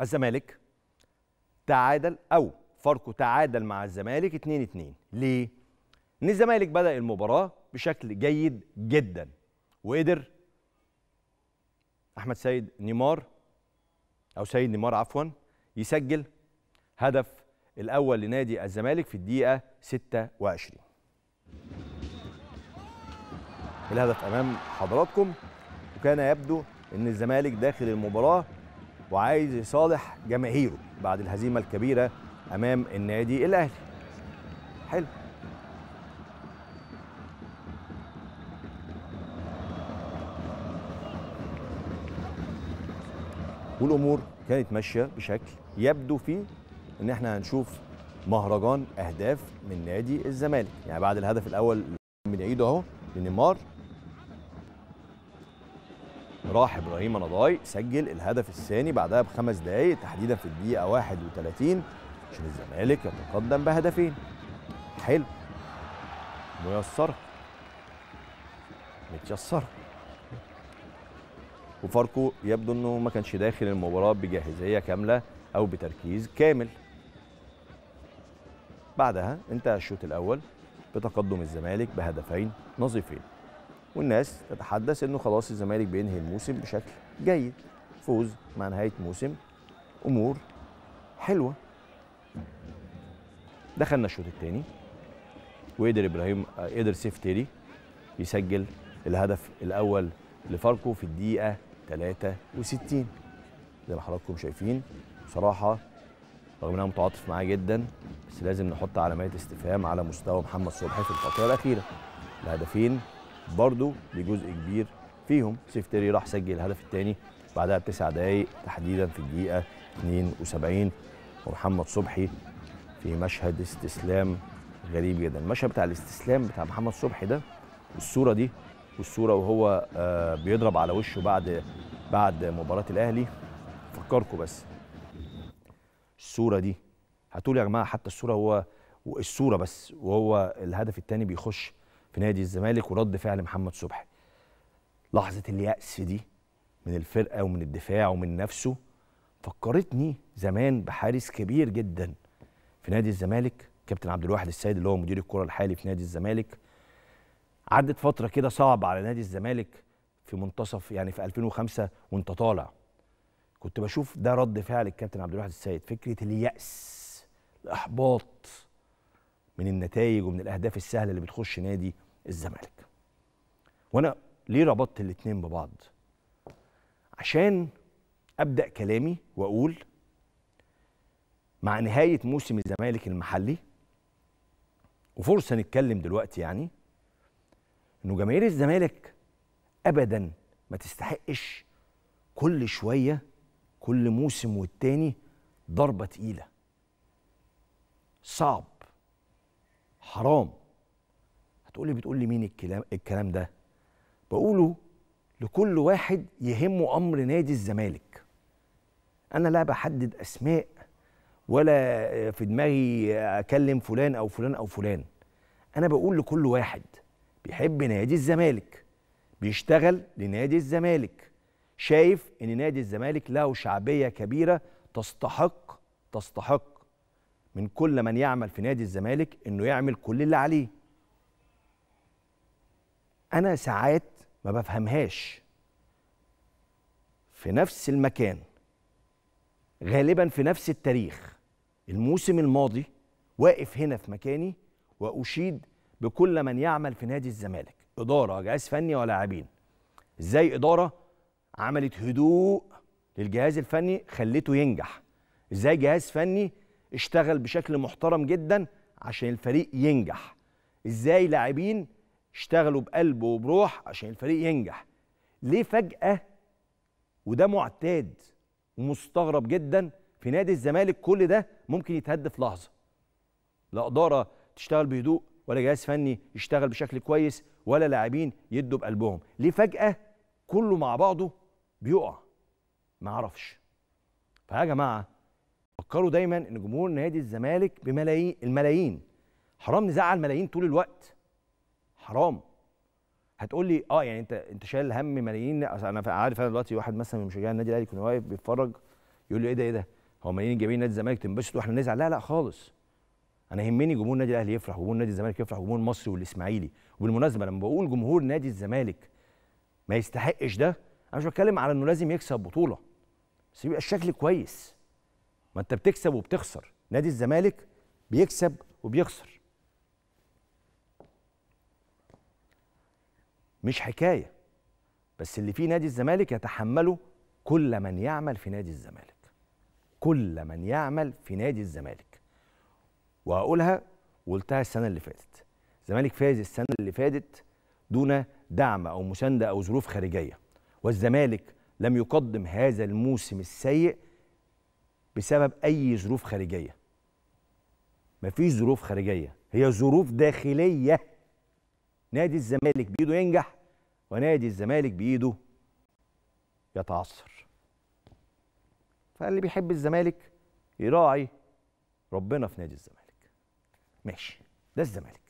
الزمالك تعادل او فاركو تعادل مع الزمالك 2 2 ليه ان الزمالك بدا المباراه بشكل جيد جدا وقدر احمد سيد نيمار او سيد نيمار عفوا يسجل هدف الاول لنادي الزمالك في الدقيقه 26 الهدف امام حضراتكم وكان يبدو ان الزمالك داخل المباراه وعايز يصالح جماهيره بعد الهزيمه الكبيره امام النادي الاهلي حلو والامور كانت ماشيه بشكل يبدو فيه ان احنا هنشوف مهرجان اهداف من نادي الزمالك يعني بعد الهدف الاول بنعيده اهو لنيمار راح ابراهيم نضاي سجل الهدف الثاني بعدها بخمس دقائق تحديدا في الدقيقه 31 عشان الزمالك يتقدم بهدفين حلو ميسره متيسره وفاركو يبدو انه ما كانش داخل المباراه بجاهزيه كامله او بتركيز كامل بعدها انتهى الشوط الاول بتقدم الزمالك بهدفين نظيفين والناس تتحدث انه خلاص الزمالك بينهي الموسم بشكل جيد فوز مع نهايه موسم امور حلوه دخلنا الشوط الثاني وقدر ابراهيم قدر سيف تيري يسجل الهدف الاول لفاركو في الدقيقه 63 زي ما حضراتكم شايفين بصراحه رغم ان انا متعاطف معاه جدا بس لازم نحط علامات استفهام على مستوى محمد صبحي في الفتره الاخيره الهدفين برضو بجزء كبير فيهم سيفتري راح سجل الهدف الثاني بعدها بتسع دقايق تحديدا في الدقيقه 72 ومحمد صبحي في مشهد استسلام غريب جدا المشهد بتاع الاستسلام بتاع محمد صبحي ده الصوره دي والصوره وهو آه، بيضرب على وشه بعد بعد مباراه الاهلي فكركم بس الصوره دي هتقول يا جماعه حتى الصوره هو الصوره بس وهو الهدف الثاني بيخش في نادي الزمالك ورد فعل محمد صبحي لحظه الياس دي من الفرقه ومن الدفاع ومن نفسه فكرتني زمان بحارس كبير جدا في نادي الزمالك كابتن عبد الواحد السيد اللي هو مدير الكره الحالي في نادي الزمالك عدت فتره كده صعبه على نادي الزمالك في منتصف يعني في 2005 وانت طالع كنت بشوف ده رد فعل الكابتن عبد الواحد السيد فكره الياس الاحباط من النتائج ومن الاهداف السهله اللي بتخش نادي الزمالك وانا ليه ربطت الاثنين ببعض عشان ابدا كلامي واقول مع نهايه موسم الزمالك المحلي وفرصه نتكلم دلوقتي يعني انه جماهير الزمالك ابدا ما تستحقش كل شويه كل موسم والتاني ضربه تقيله صعب حرام هتقولي بتقول لي مين الكلام الكلام ده بقوله لكل واحد يهمه امر نادي الزمالك انا لا بحدد اسماء ولا في دماغي اكلم فلان او فلان او فلان انا بقول لكل واحد بيحب نادي الزمالك بيشتغل لنادي الزمالك شايف ان نادي الزمالك له شعبيه كبيره تستحق تستحق من كل من يعمل في نادي الزمالك انه يعمل كل اللي عليه انا ساعات ما بفهمهاش في نفس المكان غالبا في نفس التاريخ الموسم الماضي واقف هنا في مكاني واشيد بكل من يعمل في نادي الزمالك اداره جهاز فني ولاعبين ازاي اداره عملت هدوء للجهاز الفني خلته ينجح ازاي جهاز فني اشتغل بشكل محترم جدا عشان الفريق ينجح ازاي لاعبين اشتغلوا بقلب وبروح عشان الفريق ينجح ليه فجأة وده معتاد ومستغرب جدا في نادي الزمالك كل ده ممكن يتهد في لحظة لا إدارة تشتغل بهدوء ولا جهاز فني يشتغل بشكل كويس ولا لاعبين يدوا بقلبهم ليه فجأة كله مع بعضه بيقع ما اعرفش فيا جماعة فكروا دايما ان جمهور نادي الزمالك بملايين الملايين حرام نزعل ملايين طول الوقت حرام هتقول لي اه يعني انت انت شايل هم ملايين انا عارف انا دلوقتي واحد مثلا من مشجعين النادي الاهلي كان واقف بيتفرج يقول لي ايه ده ايه ده هو ملايين جايبين نادي الزمالك تنبسط واحنا نزعل لا لا خالص انا يهمني جمهور النادي الاهلي يفرح وجمهور نادي الزمالك يفرح وجمهور مصر والاسماعيلي وبالمناسبه لما بقول جمهور نادي الزمالك ما يستحقش ده انا مش بتكلم على انه لازم يكسب بطوله بس يبقى الشكل كويس ما انت بتكسب وبتخسر نادي الزمالك بيكسب وبيخسر مش حكايه بس اللي فيه نادي الزمالك يتحمله كل من يعمل في نادي الزمالك كل من يعمل في نادي الزمالك وهقولها وقلتها السنه اللي فاتت الزمالك فاز السنه اللي فاتت دون دعم او مسانده او ظروف خارجيه والزمالك لم يقدم هذا الموسم السيء بسبب اي ظروف خارجيه مفيش ظروف خارجيه هي ظروف داخليه نادي الزمالك بايده ينجح ونادي الزمالك بايده يتعثر فاللي بيحب الزمالك يراعي ربنا في نادي الزمالك ماشي ده الزمالك